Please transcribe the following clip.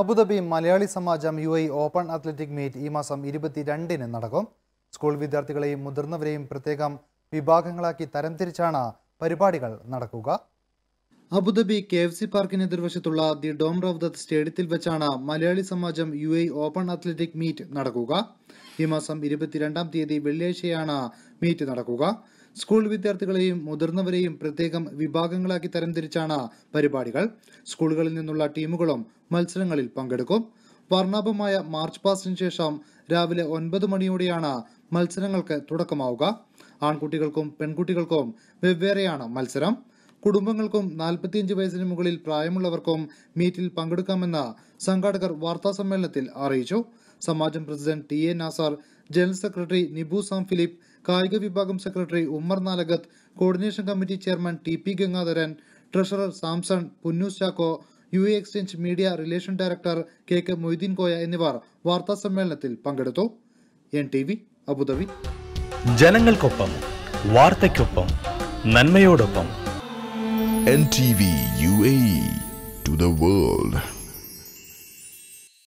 Abu Dhabi Malayali Samajam U I open athletic meet ഈ മാസം ഇരുപത്തിരണ്ടിന് നടക്കും സ്കൂൾ വിദ്യാർത്ഥികളെയും മുതിർന്നവരെയും പ്രത്യേകം വിഭാഗങ്ങളാക്കി തരംതിരിച്ചാണ് പരിപാടികൾ നടക്കുക അബുദാബി കെ എഫ് സി പാർക്കിന് എതിർവശത്തുള്ള ദി ഡോം റവ്ദത്ത് സ്റ്റേഡിയത്തിൽ വെച്ചാണ് Malayali Samajam U I open athletic meet നടക്കുക ഈ മാസം ഇരുപത്തിരണ്ടാം തീയതി വെള്ളിയാഴ്ചയാണ് മീറ്റ് നടക്കുക സ്കൂൾ വിദ്യാർത്ഥികളെയും മുതിർന്നവരെയും പ്രത്യേകം വിഭാഗങ്ങളാക്കി തരംതിരിച്ചാണ് പരിപാടികൾ സ്കൂളുകളിൽ നിന്നുള്ള ടീമുകളും മത്സരങ്ങളിൽ പങ്കെടുക്കും വർണ്ണാഭമായ മാർച്ച് പാസ്റ്റിന് ശേഷം രാവിലെ ഒൻപത് മണിയോടെയാണ് മത്സരങ്ങൾക്ക് തുടക്കമാവുക ആൺകുട്ടികൾക്കും പെൺകുട്ടികൾക്കും വെവ്വേറെയാണ് മത്സരം കുടുംബങ്ങൾക്കും നാൽപ്പത്തിയഞ്ച് വയസ്സിന് മുകളിൽ പ്രായമുള്ളവർക്കും മീറ്റിൽ പങ്കെടുക്കാമെന്ന് സംഘാടകർ വാർത്താസമ്മേളനത്തിൽ അറിയിച്ചു Samajam president T A Nasar general secretary Nibu Sam Philip കായിക വിഭാഗം secretary Ummer Nalagath coordination committee chairman T P Gangadharan treasurer Samson Punnoose Chacko U A exchange media relation director K K Moideen Koya എന്നിവർ വാർത്താ സമ്മേളനത്തിൽ പങ്കെടുത്തു എൻ ടി വി അബുദാബി ജനങ്ങൾക്കൊപ്പം വാർത്തയ്ക്കൊപ്പം നന്മയോടൊപ്പം N T V U A to the world